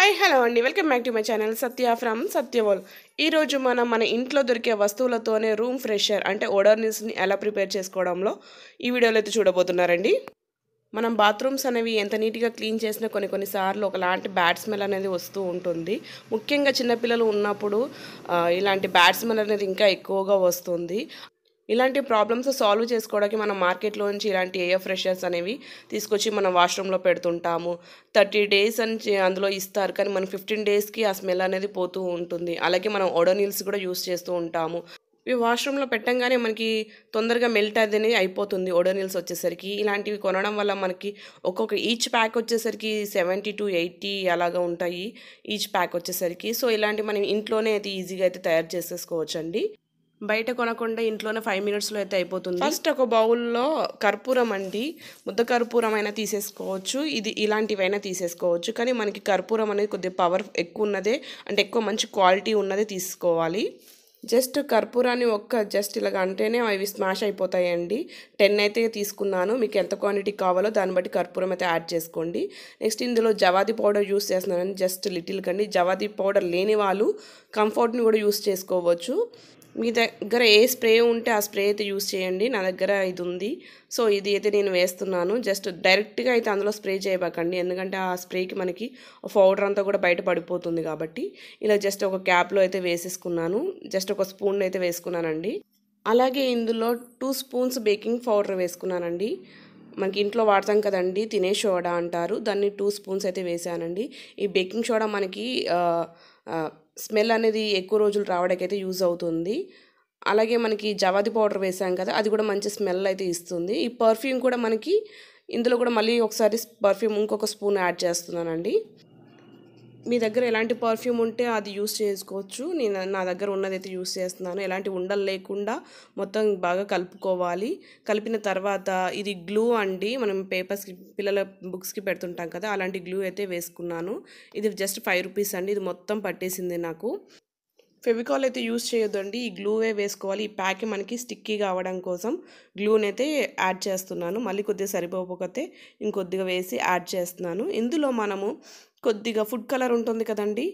hi hello అండి welcome back to my channel Satya from Satyavol ఈరోజు మనం మన ఇంట్లో దొరికే వస్తువులతోనే రూమ్ ఫ్రెషర్ అంటే ఓడర్నిస్ని ఎలా ప్రిపేర్ చేసుకోవడంలో ఈ వీడియోలో అయితే చూడబోతున్నారండి మనం బాత్రూమ్స్ అనేవి ఎంత నీట్గా క్లీన్ చేసినా కొన్ని కొన్నిసార్లు ఒకలాంటి బ్యాడ్ స్మెల్ అనేది వస్తూ ఉంటుంది ముఖ్యంగా చిన్నపిల్లలు ఉన్నప్పుడు ఇలాంటి బ్యాడ్ స్మెల్ అనేది ఇంకా ఎక్కువగా వస్తుంది ఇలాంటి ప్రాబ్లమ్స్ సాల్వ్ చేసుకోవడానికి మనం నుంచి ఇలాంటి ఎయిర్ ఫ్రెషర్స్ అనేవి తీసుకొచ్చి మనం వాష్రూమ్లో పెడుతుంటాము థర్టీ డేస్ అని అందులో ఇస్తారు కానీ మనం ఫిఫ్టీన్ డేస్కి ఆ స్మెల్ అనేది పోతూ ఉంటుంది అలాగే మనం ఒడోనిల్స్ కూడా యూస్ చేస్తూ ఉంటాము ఇవి వాష్రూమ్లో పెట్టంగానే మనకి తొందరగా మెల్ట్ అనేది అయిపోతుంది ఒడోనిల్స్ వచ్చేసరికి ఇలాంటివి కొనడం వల్ల మనకి ఒక్కొక్క ఈచ్ ప్యాక్ వచ్చేసరికి సెవెంటీ టు ఎయిటీ అలాగా ఉంటాయి ఈచ్ ప్యాక్ వచ్చేసరికి సో ఇలాంటివి మనం ఇంట్లోనే అయితే ఈజీగా అయితే తయారు చేసేసుకోవచ్చండి బయట కొనకుండా ఇంట్లోనే ఫైవ్ మినిట్స్లో అయితే అయిపోతుంది ఫస్ట్ ఒక బౌల్లో కర్పూరం అండి ముద్ద కర్పూరం అయినా తీసేసుకోవచ్చు ఇది ఇలాంటివైనా తీసేసుకోవచ్చు కానీ మనకి కర్పూరం అనేది కొద్దిగా పవర్ ఎక్కువ ఉన్నదే అంటే ఎక్కువ మంచి క్వాలిటీ ఉన్నదే తీసుకోవాలి జస్ట్ కర్పూరాన్ని ఒక్క జస్ట్ ఇలాగ అంటేనే అవి స్మాష్ అయిపోతాయండి టెన్ అయితే తీసుకున్నాను మీకు ఎంత క్వాంటిటీ కావాలో దాన్ని బట్టి కర్పూరం అయితే యాడ్ చేసుకోండి నెక్స్ట్ ఇందులో జవాది పౌడర్ యూస్ చేస్తున్నానని జస్ట్ లిటిల్ కండి జవాది పౌడర్ లేని వాళ్ళు కంఫర్ట్ని కూడా యూస్ చేసుకోవచ్చు మీ దగ్గర ఏ స్ప్రే ఉంటే ఆ స్ప్రే అయితే యూస్ చేయండి నా దగ్గర ఇది ఉంది సో ఇది అయితే నేను వేస్తున్నాను జస్ట్ డైరెక్ట్గా అయితే అందులో స్ప్రే చేయబాకండి ఎందుకంటే ఆ స్ప్రేకి మనకి పౌడర్ అంతా కూడా బయట పడిపోతుంది కాబట్టి ఇలా జస్ట్ ఒక క్యాప్లో అయితే వేసేసుకున్నాను జస్ట్ ఒక స్పూన్ అయితే వేసుకున్నానండి అలాగే ఇందులో టూ స్పూన్స్ బేకింగ్ పౌడర్ వేసుకున్నానండి మనకి ఇంట్లో వాడతాం కదండి తినే సోడా అంటారు దాన్ని టూ స్పూన్స్ అయితే వేసానండి ఈ బేకింగ్ సోడా మనకి స్మెల్ అనేది ఎక్కువ రోజులు రావడానికైతే యూజ్ అవుతుంది అలాగే మనకి జవాది పౌడర్ వేసాం కదా అది కూడా మంచి స్మెల్ అయితే ఇస్తుంది ఈ పర్ఫ్యూమ్ కూడా మనకి ఇందులో కూడా మళ్ళీ ఒకసారి పర్ఫ్యూమ్ ఇంకొక స్పూన్ యాడ్ చేస్తున్నానండి మీ దగ్గర ఎలాంటి పర్ఫ్యూమ్ ఉంటే అది యూస్ చేసుకోవచ్చు నేను నా దగ్గర ఉన్నదైతే యూస్ చేస్తున్నాను ఎలాంటి ఉండలు లేకుండా మొత్తం బాగా కలుపుకోవాలి కలిపిన తర్వాత ఇది గ్లూ అండి మనం పేపర్స్కి పిల్లల బుక్స్కి పెడుతుంటాం కదా అలాంటి గ్లూ అయితే వేసుకున్నాను ఇది జస్ట్ ఫైవ్ రూపీస్ అండి ఇది మొత్తం పట్టేసింది నాకు ఫెవికాల్ అయితే యూస్ చేయొద్దండి ఈ గ్లూవే వేసుకోవాలి ఈ ప్యాక్ మనకి స్టిక్కీగా కావడం కోసం గ్లూని అయితే యాడ్ చేస్తున్నాను మళ్ళీ కొద్దిగా సరిపోకపోతే ఇంకొద్దిగా వేసి యాడ్ చేస్తున్నాను ఇందులో మనము కొద్దిగా ఫుడ్ కలర్ ఉంటుంది కదండి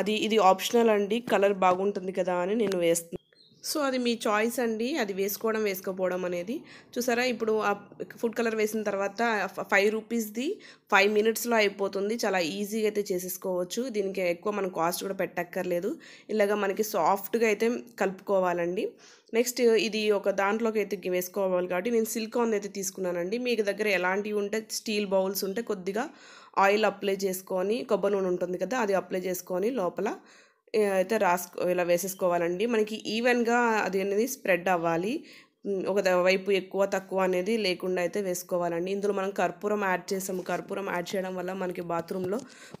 అది ఇది ఆప్షనల్ అండి కలర్ బాగుంటుంది కదా అని నేను వేస్తున్నాను సో అది మీ చాయిస్ అండి అది వేసుకోవడం వేసుకోపోవడం అనేది చూసారా ఇప్పుడు ఆ ఫుడ్ కలర్ వేసిన తర్వాత ఫైవ్ రూపీస్ది ఫైవ్ మినిట్స్లో అయిపోతుంది చాలా ఈజీగా అయితే చేసేసుకోవచ్చు దీనికి ఎక్కువ మనం కాస్ట్ కూడా పెట్టక్కర్లేదు ఇలాగ మనకి సాఫ్ట్గా అయితే కలుపుకోవాలండి నెక్స్ట్ ఇది ఒక దాంట్లోకి అయితే వేసుకోవాలి కాబట్టి నేను సిల్కాన్ అయితే తీసుకున్నానండి మీకు దగ్గర ఎలాంటివి ఉంటే స్టీల్ బౌల్స్ ఉంటే కొద్దిగా ఆయిల్ అప్లై చేసుకొని కొబ్బరి నూనె ఉంటుంది కదా అది అప్లై చేసుకొని లోపల అయితే రాసుకో ఇలా వేసేసుకోవాలండి మనకి ఈవెన్గా అది అనేది స్ప్రెడ్ అవ్వాలి ఒక వైపు ఎక్కువ తక్కువ అనేది లేకుండా అయితే వేసుకోవాలండి ఇందులో మనం కర్పూరం యాడ్ చేసాము కర్పూరం యాడ్ చేయడం వల్ల మనకి బాత్రూంలో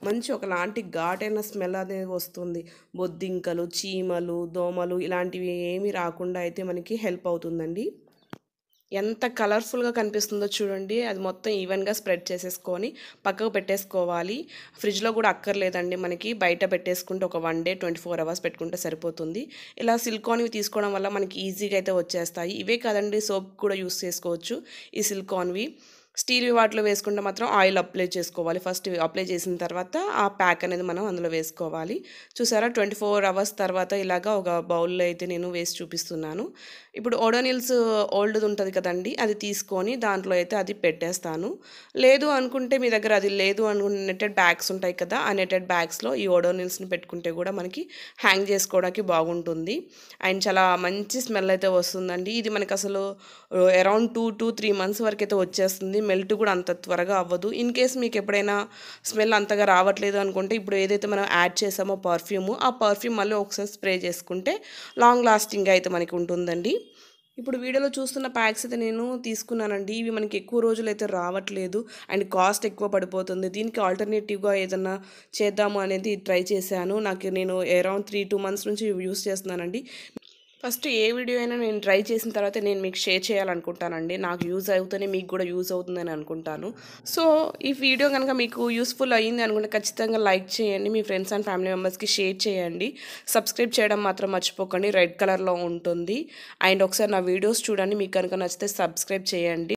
మంచి ఒకలాంటి ఘాటైన స్మెల్ అనేది వస్తుంది బొద్దింకలు చీమలు దోమలు ఇలాంటివి ఏమీ రాకుండా అయితే మనకి హెల్ప్ అవుతుందండి ఎంత కలర్ఫుల్గా కనిపిస్తుందో చూడండి అది మొత్తం ఈవెన్గా స్ప్రెడ్ చేసేసుకొని పక్కకు పెట్టేసుకోవాలి ఫ్రిడ్జ్లో కూడా అక్కర్లేదండి మనకి బయట పెట్టేసుకుంటే ఒక one day twenty four hours పెట్టుకుంటే సరిపోతుంది ఇలా సిల్కాన్వి తీసుకోవడం వల్ల మనకి ఈజీగా అయితే వచ్చేస్తాయి ఇవే కాదండి సోప్ కూడా యూస్ చేసుకోవచ్చు ఈ సిల్కాన్వి స్టీల్ వాటిలో వేసుకుంటే మాత్రం ఆయిల్ అప్లై చేసుకోవాలి ఫస్ట్ అప్లై చేసిన తర్వాత ఆ ప్యాక్ అనేది మనం అందులో వేసుకోవాలి చూసారా ట్వంటీ ఫోర్ అవర్స్ తర్వాత ఇలాగా ఒక బౌల్లో అయితే నేను వేసి చూపిస్తున్నాను ఇప్పుడు ఓడోనిల్స్ ఓల్డ్ది ఉంటుంది కదండి అది తీసుకొని దాంట్లో అయితే అది పెట్టేస్తాను లేదు అనుకుంటే మీ దగ్గర అది లేదు అనుకుంటే నెట్టెడ్ బ్యాగ్స్ ఉంటాయి కదా ఆ నెట్టెడ్ బ్యాగ్స్లో ఈ ఓడోనిల్స్ని పెట్టుకుంటే కూడా మనకి హ్యాంగ్ చేసుకోవడానికి బాగుంటుంది అండ్ చాలా మంచి స్మెల్ అయితే వస్తుందండి ఇది మనకు అసలు around two to three months వరకు అయితే వచ్చేస్తుంది మెల్ట్ కూడా అంత త్వరగా అవ్వదు ఇన్ కేస్ మీకు ఎప్పుడైనా స్మెల్ అంతగా రావట్లేదు అనుకుంటే ఇప్పుడు ఏదైతే మనం యాడ్ చేసామో పర్ఫ్యూమ్ ఆ పర్ఫ్యూమ్ మళ్ళీ ఒకసారి స్ప్రే చేసుకుంటే లాంగ్ లాస్టింగ్ అయితే మనకి ఉంటుందండి ఇప్పుడు వీడియోలో చూస్తున్న ప్యాక్స్ అయితే నేను తీసుకున్నానండి ఇవి మనకి ఎక్కువ రోజులు అయితే రావట్లేదు అండ్ కాస్ట్ ఎక్కువ పడిపోతుంది దీనికి ఆల్టర్నేటివ్గా ఏదన్నా చేద్దాము అనేది ట్రై చేశాను నాకు నేను అరౌండ్ త్రీ టూ మంత్స్ నుంచి యూస్ చేస్తున్నానండి ఫస్ట్ ఏ వీడియో అయినా నేను ట్రై చేసిన తర్వాత నేను మీకు షేర్ చేయాలనుకుంటానండి నాకు యూజ్ అవుతూనే మీకు కూడా యూజ్ అవుతుందని అనుకుంటాను సో ఈ వీడియో కనుక మీకు యూస్ఫుల్ అయ్యింది అనుకుంటే ఖచ్చితంగా లైక్ చేయండి మీ ఫ్రెండ్స్ అండ్ ఫ్యామిలీ మెంబర్స్కి షేర్ చేయండి సబ్స్క్రైబ్ చేయడం మాత్రం మర్చిపోకండి రెడ్ కలర్లో ఉంటుంది అండ్ ఒకసారి నా వీడియోస్ చూడండి మీకు కనుక నచ్చితే సబ్స్క్రైబ్ చేయండి